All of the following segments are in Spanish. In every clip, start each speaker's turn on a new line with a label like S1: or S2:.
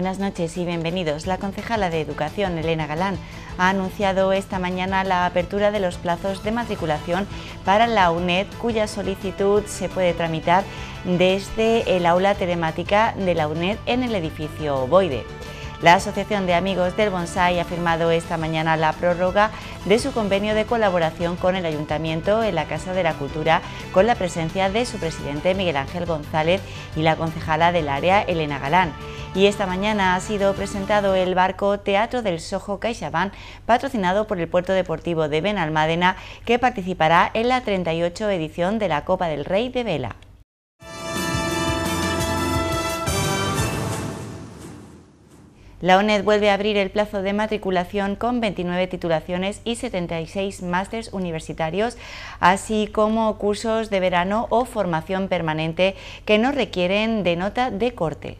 S1: buenas noches y bienvenidos. La concejala de Educación, Elena Galán, ha anunciado esta mañana la apertura de los plazos de matriculación para la UNED, cuya solicitud se puede tramitar desde el aula telemática de la UNED en el edificio Boide. La Asociación de Amigos del Bonsai ha firmado esta mañana la prórroga de su convenio de colaboración con el Ayuntamiento en la Casa de la Cultura con la presencia de su presidente Miguel Ángel González y la concejala del área Elena Galán y esta mañana ha sido presentado el barco Teatro del Sojo Caixabán, patrocinado por el Puerto Deportivo de Benalmádena, que participará en la 38 edición de la Copa del Rey de Vela. La ONED vuelve a abrir el plazo de matriculación con 29 titulaciones y 76 másters universitarios, así como cursos de verano o formación permanente que no requieren de nota de corte.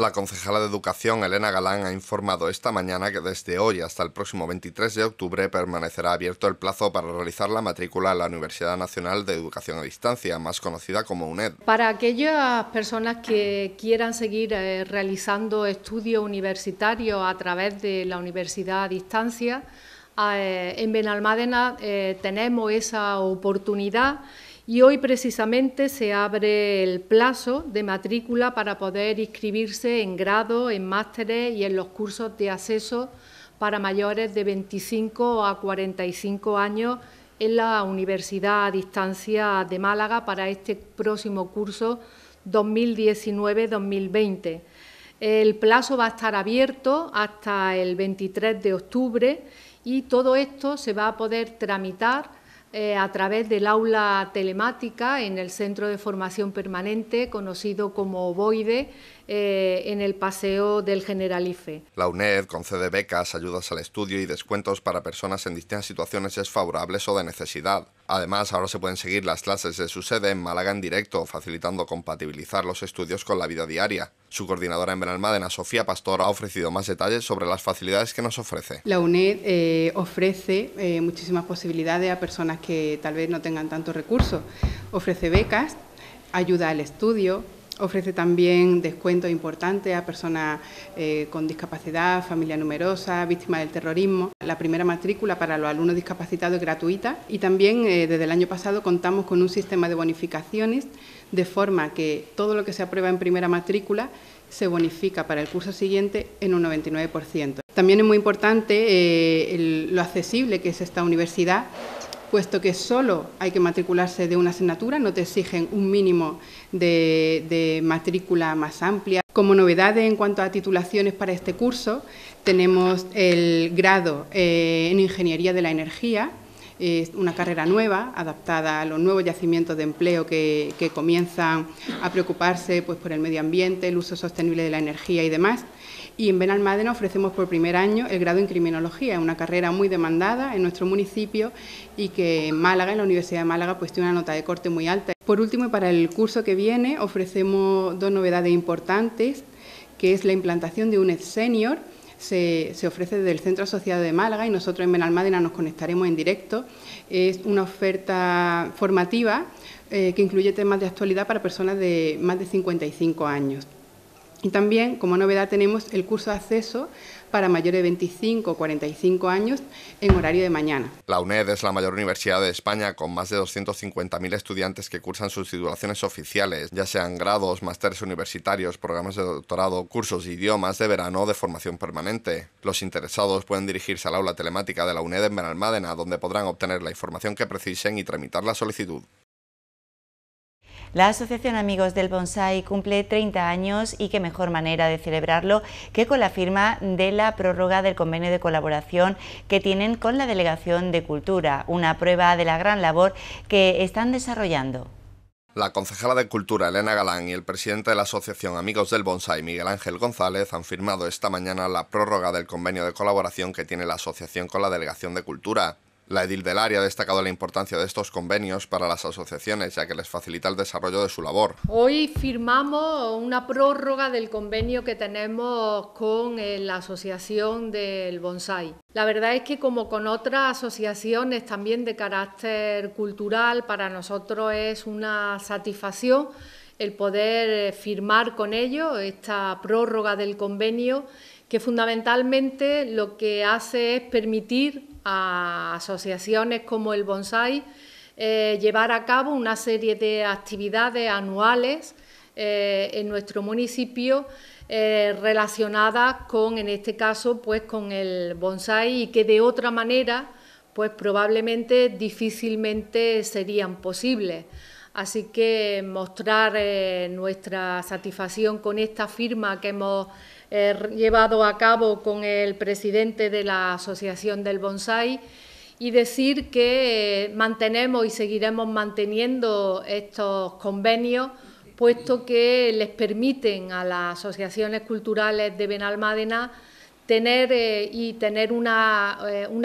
S2: La concejala de Educación, Elena Galán, ha informado esta mañana que desde hoy hasta el próximo 23 de octubre permanecerá abierto el plazo para realizar la matrícula en la Universidad Nacional de Educación a Distancia, más conocida como UNED.
S3: Para aquellas personas que quieran seguir eh, realizando estudios universitarios a través de la universidad a distancia, eh, en Benalmádena eh, tenemos esa oportunidad y hoy precisamente se abre el plazo de matrícula para poder inscribirse en grado, en másteres y en los cursos de acceso para mayores de 25 a 45 años en la Universidad a Distancia de Málaga para este próximo curso 2019-2020. El plazo va a estar abierto hasta el 23 de octubre y todo esto se va a poder tramitar eh, a través del aula telemática en el Centro de Formación Permanente, conocido como BOIDE, eh, en el Paseo del Generalife.
S2: La UNED concede becas, ayudas al estudio y descuentos para personas en distintas situaciones desfavorables o de necesidad. Además, ahora se pueden seguir las clases de su sede en Málaga en directo, facilitando compatibilizar los estudios con la vida diaria. Su coordinadora en Benalmádena, Sofía Pastor, ha ofrecido más detalles sobre las facilidades que nos ofrece.
S4: La UNED eh, ofrece eh, muchísimas posibilidades a personas que tal vez no tengan tantos recursos. Ofrece becas, ayuda al estudio, Ofrece también descuentos importantes a personas eh, con discapacidad, familia numerosa, víctimas del terrorismo. La primera matrícula para los alumnos discapacitados es gratuita y también eh, desde el año pasado contamos con un sistema de bonificaciones de forma que todo lo que se aprueba en primera matrícula se bonifica para el curso siguiente en un 99%. También es muy importante eh, lo accesible que es esta universidad puesto que solo hay que matricularse de una asignatura, no te exigen un mínimo de, matrícula más amplia. Como novedades en cuanto a titulaciones para este curso, tenemos el grado eh, en Ingeniería de la Energía, es una carrera nueva, adaptada a los nuevos yacimientos de empleo que, que comienzan a preocuparse pues, por el medio ambiente, el uso sostenible de la energía y demás y en Benalmádena ofrecemos por primer año el grado en criminología, una carrera muy demandada en nuestro municipio y que en Málaga, en la Universidad de Málaga, pues tiene una nota de corte muy alta. Por último, y para el curso que viene, ofrecemos dos novedades importantes, que es la implantación de un senior, se, ofrece desde el Centro Asociado de Málaga y nosotros en Benalmádena nos conectaremos en directo. Es una oferta formativa eh, que incluye temas de actualidad para personas de más de 55 años. Y también, como novedad, tenemos el curso de acceso para mayores de 25 o 45 años en horario de mañana.
S2: La UNED es la mayor universidad de España con más de 250.000 estudiantes que cursan sus titulaciones oficiales, ya sean grados, másteres universitarios, programas de doctorado, cursos de idiomas de verano o de formación permanente. Los interesados pueden dirigirse al aula telemática de la UNED en Benalmádena, donde podrán obtener la información que precisen y tramitar la solicitud.
S1: La Asociación Amigos del Bonsai cumple 30 años y qué mejor manera de celebrarlo que con la firma de la prórroga del convenio de colaboración que tienen con la Delegación de Cultura, una prueba de la gran labor que están desarrollando.
S2: La concejala de Cultura Elena Galán y el presidente de la Asociación Amigos del Bonsai Miguel Ángel González han firmado esta mañana la prórroga del convenio de colaboración que tiene la asociación con la Delegación de Cultura. La edil del área ha destacado la importancia de estos convenios para las asociaciones, ya que les facilita el desarrollo de su labor.
S3: Hoy firmamos una prórroga del convenio que tenemos con eh, la Asociación del Bonsai. La verdad es que como con otras asociaciones también de carácter cultural, para nosotros es una satisfacción el poder eh, firmar con ellos esta prórroga del convenio que fundamentalmente lo que hace es permitir a asociaciones como el Bonsai eh, llevar a cabo una serie de actividades anuales eh, en nuestro municipio eh, relacionadas con, en este caso, pues con el bonsai y que de otra manera, pues probablemente difícilmente serían posibles. Así que mostrar eh, nuestra satisfacción con esta firma que hemos eh, llevado a cabo con el presidente de la Asociación del Bonsai y decir que eh, mantenemos y seguiremos manteniendo estos convenios puesto que les permiten a las asociaciones culturales de Benalmádena tener y tener una,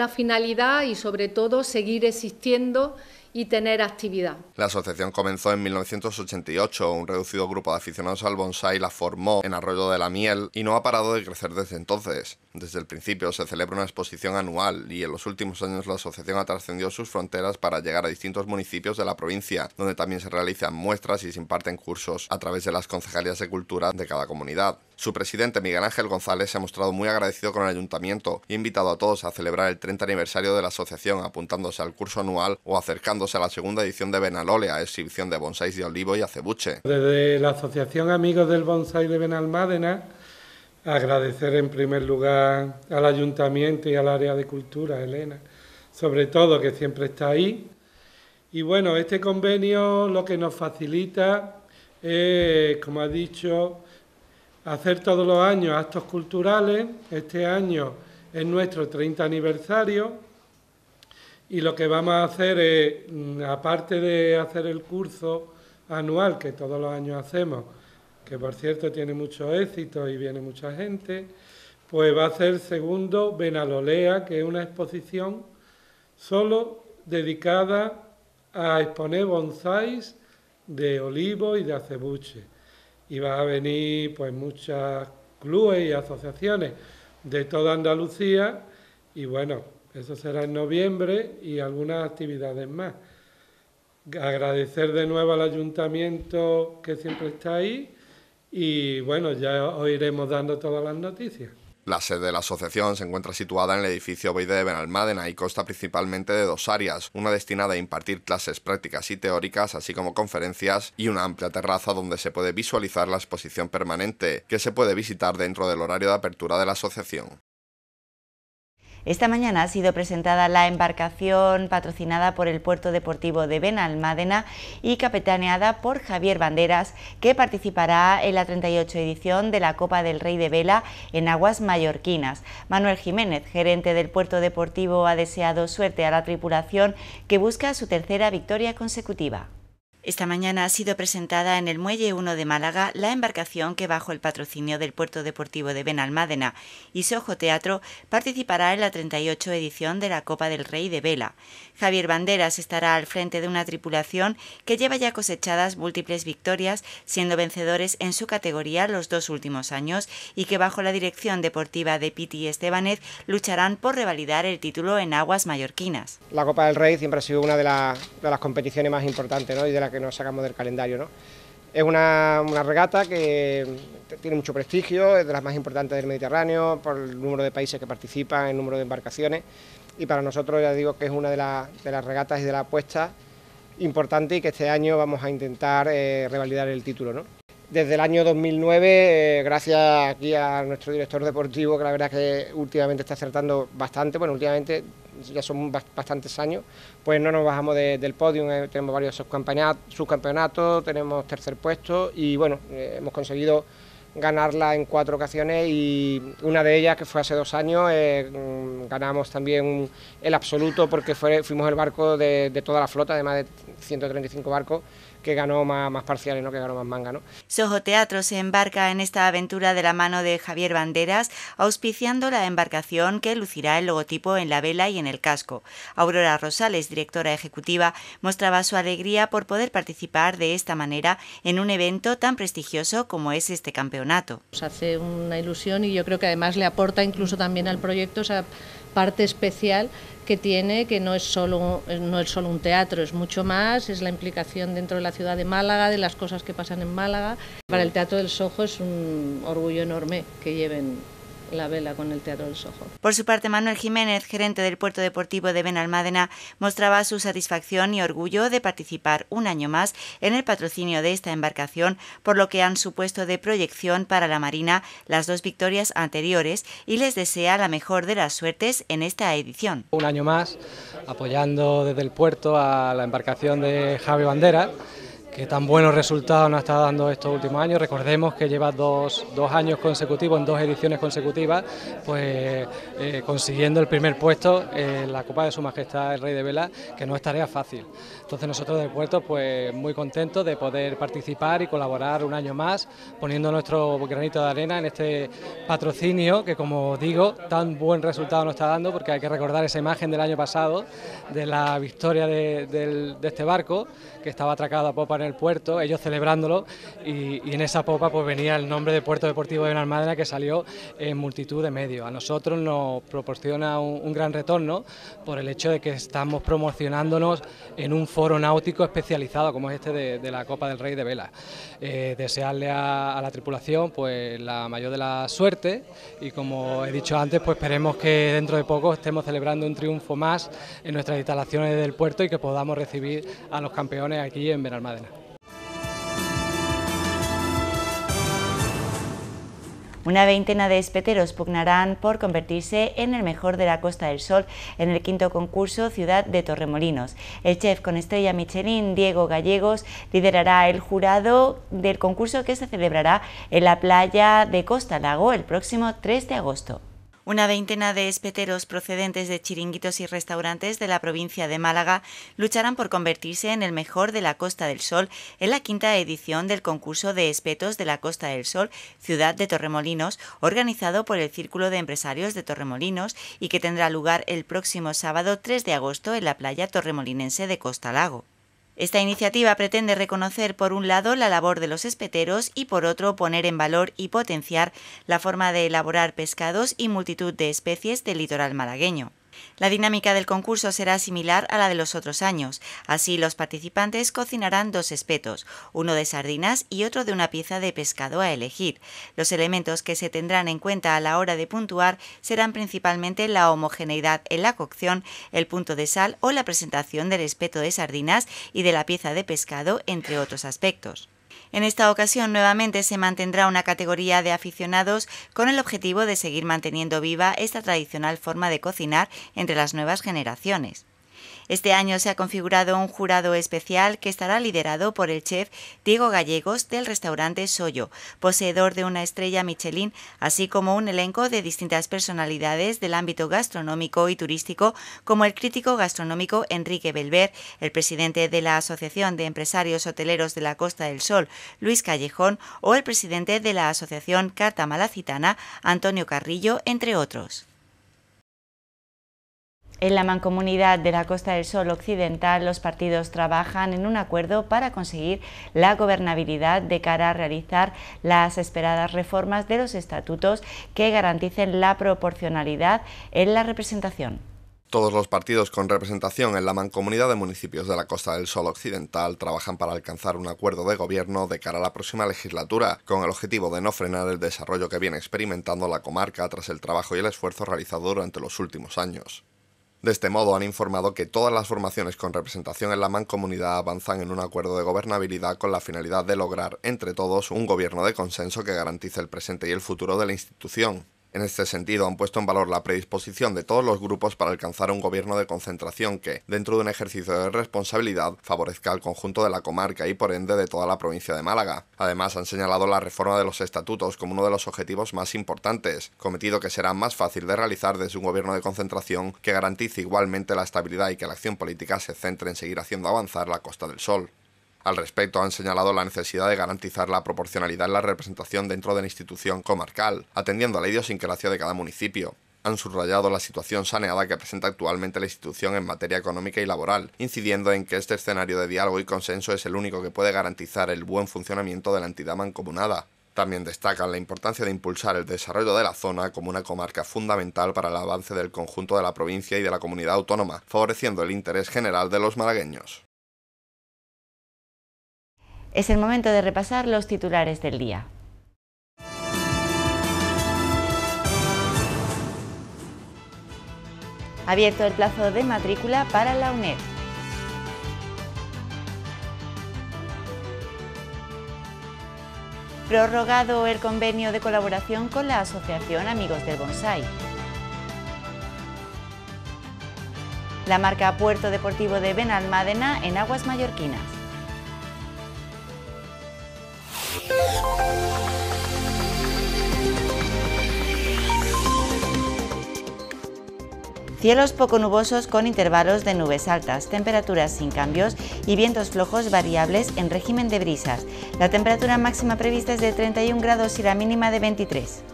S3: finalidad y sobre todo seguir existiendo y tener actividad.
S2: La asociación comenzó en 1988. Un reducido grupo de aficionados al bonsai la formó en Arroyo de la Miel y no ha parado de crecer desde entonces. Desde el principio se celebra una exposición anual y en los últimos años la asociación ha trascendido sus fronteras para llegar a distintos municipios de la provincia, donde también se realizan muestras y se imparten cursos a través de las concejalías de cultura de cada comunidad. Su presidente Miguel Ángel González se ha mostrado muy agradecido con el ayuntamiento ha invitado a todos a celebrar el 30 aniversario de la asociación apuntándose al curso anual o acercándose a la segunda edición de Benalolea, exhibición de bonsáis de olivo y acebuche.
S5: Desde la Asociación Amigos del Bonsai de Benalmádena, agradecer en primer lugar al ayuntamiento y al área de cultura, Elena, sobre todo que siempre está ahí. Y bueno, este convenio lo que nos facilita, ...es como ha dicho, hacer todos los años actos culturales. Este año es nuestro 30 aniversario y lo que vamos a hacer es, mm, aparte de hacer el curso anual que todos los años hacemos, que por cierto tiene mucho éxito y viene mucha gente, pues va a ser segundo Benalolea, que es una exposición solo dedicada a exponer bonsáis de olivo y de acebuche y va a venir pues muchas clubes y asociaciones de toda Andalucía y bueno, eso será en noviembre y algunas actividades más. Agradecer de nuevo al ayuntamiento que siempre está ahí y bueno, ya os iremos dando todas las noticias.
S2: La sede de la asociación se encuentra situada en el edificio Boide de Benalmádena y consta principalmente de dos áreas, una destinada a impartir clases prácticas y teóricas, así como conferencias, y una amplia terraza donde se puede visualizar la exposición permanente, que se puede visitar dentro del horario de apertura de la asociación.
S1: Esta mañana ha sido presentada la embarcación patrocinada por el Puerto Deportivo de Benalmádena y capitaneada por Javier Banderas, que participará en la 38 edición de la Copa del Rey de Vela en aguas mallorquinas. Manuel Jiménez, gerente del Puerto Deportivo, ha deseado suerte a la tripulación que busca su tercera victoria consecutiva. Esta mañana ha sido presentada en el Muelle 1 de Málaga la embarcación que bajo el patrocinio del Puerto Deportivo de Benalmádena y Sojo Teatro participará en la 38 edición de la Copa del Rey de Vela. Javier Banderas estará al frente de una tripulación que lleva ya cosechadas múltiples victorias, siendo vencedores en su categoría los dos últimos años y que bajo la dirección deportiva de Piti Estebanez lucharán por revalidar el título en aguas mallorquinas.
S6: La Copa del Rey siempre ha sido una de, de las competiciones más importantes ¿no? de la que nos sacamos del calendario. ¿no? Es una, regata que tiene mucho prestigio, es de las más importantes del Mediterráneo por el número de países que participan, el número de embarcaciones y para nosotros ya digo que es una de, de las regatas y de la apuesta importante... y que este año vamos a intentar eh, revalidar el título. ¿no? desde el año 2009, eh, gracias aquí a nuestro director deportivo, que la verdad que últimamente está acertando bastante, bueno, últimamente ya son bastantes años, pues no nos bajamos del podio, eh, tenemos varios subcampeonatos, tenemos tercer puesto y bueno, eh, hemos conseguido ganarla en cuatro ocasiones y una de ellas, que fue hace dos años, eh, mm, ganamos también el absoluto porque fuimos el barco de, de toda
S1: la flota, de más de 135 barcos, que ganó más, parcial y ¿no? que ganó más manga. ¿no? Teatro se embarca en esta aventura de la mano de Javier Banderas, auspiciando la embarcación que lucirá el logotipo en la vela y en el casco. Aurora Rosales, directora ejecutiva, mostraba su alegría por poder participar de esta manera en un evento tan prestigioso como es este campeonato.
S3: "...se hace una ilusión y yo creo que además le aporta incluso también al proyecto esa parte especial que tiene, que no es, solo, eh, no es solo un teatro, es mucho más, es la implicación dentro de la ciudad de Málaga, de las cosas que pasan en Málaga. Para el Teatro del Sojo es un orgullo enorme que lleven la vela con el Teatro del
S1: Por su parte, Manuel Jiménez, gerente del puerto deportivo de Benalmádena, mostraba su satisfacción y orgullo de participar un año más en el patrocinio de esta embarcación, por lo que han supuesto de proyección para la Marina las dos victorias anteriores y les desea la mejor de las suertes en esta edición. Un año más apoyando desde el puerto
S6: a la embarcación de Javi Bandera que tan buenos resultados nos está dando estos últimos años. Recordemos que lleva dos, años consecutivos, en dos ediciones consecutivas, pues eh, consiguiendo el primer puesto en la Copa de Su Majestad el Rey de Vela, que no es tarea fácil. Entonces nosotros del puerto pues muy contentos de poder participar y colaborar un año más, poniendo nuestro granito de arena en este patrocinio que como digo, tan buen resultado nos está dando, porque hay que recordar esa imagen del año pasado, de la victoria de, de este barco, que estaba atracado a Popa el puerto, ellos celebrándolo, y, en esa popa pues venía el nombre de Puerto Deportivo de Benalmádena que salió en multitud de medios. A nosotros nos proporciona un, gran retorno por el hecho de que estamos promocionándonos en un foro náutico especializado como es este de, la Copa del Rey de Vela. Eh, desearle a, la tripulación pues la mayor de la suerte y como he dicho antes pues esperemos que dentro de poco estemos celebrando un triunfo más en nuestras instalaciones del puerto y que podamos recibir a los campeones aquí en Benalmádena.
S1: Una veintena de espeteros pugnarán por convertirse en el mejor de la Costa del Sol en el quinto concurso Ciudad de Torremolinos. El chef con estrella Michelin, Diego Gallegos, liderará el jurado del concurso que se celebrará en la playa de Costa Lago el próximo 3 de agosto. Una veintena de espeteros procedentes de chiringuitos y restaurantes de la provincia de Málaga lucharán por convertirse en el mejor de la Costa del Sol en la quinta edición del concurso de espetos de la Costa del Sol, ciudad de Torremolinos, organizado por el Círculo de Empresarios de Torremolinos y que tendrá lugar el próximo sábado 3 de agosto en la playa torremolinense de Costa Lago. Esta iniciativa pretende reconocer, por un lado, la labor de los espeteros y, por otro, poner en valor y potenciar la forma de elaborar pescados y multitud de especies del litoral malagueño. La dinámica del concurso será similar a la de los otros años. Así, los participantes cocinarán dos espetos, uno de sardinas y otro de una pieza de pescado a elegir. Los elementos que se tendrán en cuenta a la hora de puntuar serán principalmente la homogeneidad en la cocción, el punto de sal o la presentación del espeto de sardinas y de la pieza de pescado, entre otros aspectos. En esta ocasión nuevamente se mantendrá una categoría de aficionados con el objetivo de seguir manteniendo viva esta tradicional forma de cocinar entre las nuevas generaciones. Este año se ha configurado un jurado especial que estará liderado por el chef Diego Gallegos del restaurante Soyo, poseedor de una estrella Michelin, así como un elenco de distintas personalidades del ámbito gastronómico y turístico, como el crítico gastronómico Enrique Belver, el presidente de la Asociación de Empresarios Hoteleros de la Costa del Sol, Luis Callejón, o el presidente de la Asociación Carta Antonio Carrillo, entre otros. En la mancomunidad de la Costa del Sol Occidental, los partidos trabajan en un acuerdo para conseguir la gobernabilidad de cara a realizar las esperadas reformas de los estatutos que garanticen la proporcionalidad en la representación.
S2: Todos los partidos con representación en la mancomunidad de municipios de la Costa del Sol Occidental trabajan para alcanzar un acuerdo de gobierno de cara a la próxima legislatura, con el objetivo de no frenar el desarrollo que viene experimentando la comarca tras el trabajo y el esfuerzo realizado durante los últimos años. De este modo, han informado que todas las formaciones con representación en la mancomunidad avanzan en un acuerdo de gobernabilidad con la finalidad de lograr, entre todos, un gobierno de consenso que garantice el presente y el futuro de la institución. En este sentido, han puesto en valor la predisposición de todos los grupos para alcanzar un gobierno de concentración que, dentro de un ejercicio de responsabilidad, favorezca al conjunto de la comarca y por ende de toda la provincia de Málaga. Además, han señalado la reforma de los estatutos como uno de los objetivos más importantes, cometido que será más fácil de realizar desde un gobierno de concentración que garantice igualmente la estabilidad y que la acción política se centre en seguir haciendo avanzar la Costa del Sol. Al respecto, han señalado la necesidad de garantizar la proporcionalidad en la representación dentro de la institución comarcal, atendiendo a la idiosincrasia de cada municipio han subrayado la situación saneada que presenta actualmente la institución en materia económica y laboral, incidiendo en que este escenario de diálogo y consenso es el único que puede garantizar el buen funcionamiento de la entidad mancomunada. También destacan la importancia de impulsar el desarrollo de la zona como una comarca fundamental para el avance del conjunto de la provincia y de la comunidad autónoma, favoreciendo el interés general de los malagueños.
S1: Es el momento de repasar los titulares del día. Abierto el plazo de matrícula para la UNED. Prorrogado el convenio de colaboración con la Asociación Amigos del Bonsai. La marca Puerto Deportivo de Benalmádena en aguas mallorquinas. Cielos poco nubosos con intervalos de nubes altas, temperaturas sin cambios y vientos flojos variables en régimen de brisas. La temperatura máxima prevista es de 31 grados y la mínima de 23.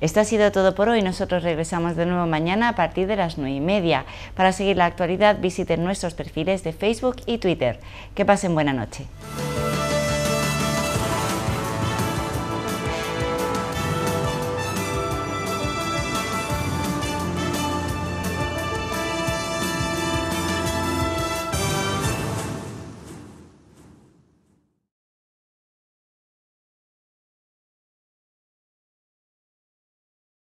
S1: Esto ha sido todo por hoy. Nosotros regresamos de nuevo mañana a partir de las 9 y media. Para seguir la actualidad visiten nuestros perfiles de Facebook y Twitter. Que pasen buena noche.